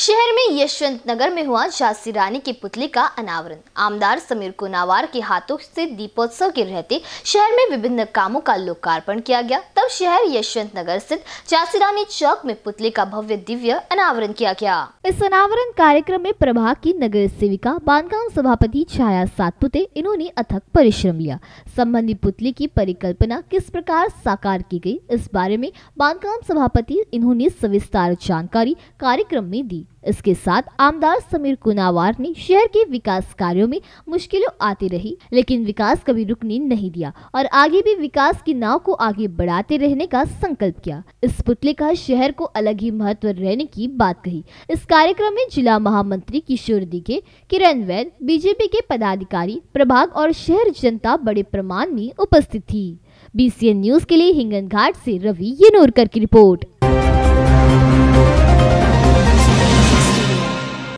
शहर में यशवंत नगर में हुआ झांसी रानी की पुतली का अनावरण आमदार समीर कुनावार के हाथों से दीपोत्सव के रहते शहर में विभिन्न कामों का लोकार्पण किया गया तब शहर यशवंत नगर स्थित झांसी रानी चौक में पुतली का भव्य दिव्य अनावरण किया गया इस अनावरण कार्यक्रम में प्रभाग की नगर सेविका बांधगा सभापति छाया सातपुते इन्होंने अथक परिश्रम लिया संबंधित पुतली की परिकल्पना किस प्रकार साकार की गयी इस बारे में बांधगा सभापति इन्होंने सविस्तार जानकारी कार्यक्रम में दी इसके साथ आमदार समीर कुनावार ने शहर के विकास कार्यों में मुश्किलों आती रही लेकिन विकास कभी रुकने नहीं दिया और आगे भी विकास की नाव को आगे बढ़ाते रहने का संकल्प किया इस पुतले का शहर को अलग ही महत्व रहने की बात कही इस कार्यक्रम में जिला महामंत्री किशोर दिखे किरण वैद बीजेपी के पदाधिकारी प्रभाग और शहर जनता बड़े प्रमाण में उपस्थित थी बी न्यूज के लिए हिंगन घाट ऐसी रवि येनोरकर की रिपोर्ट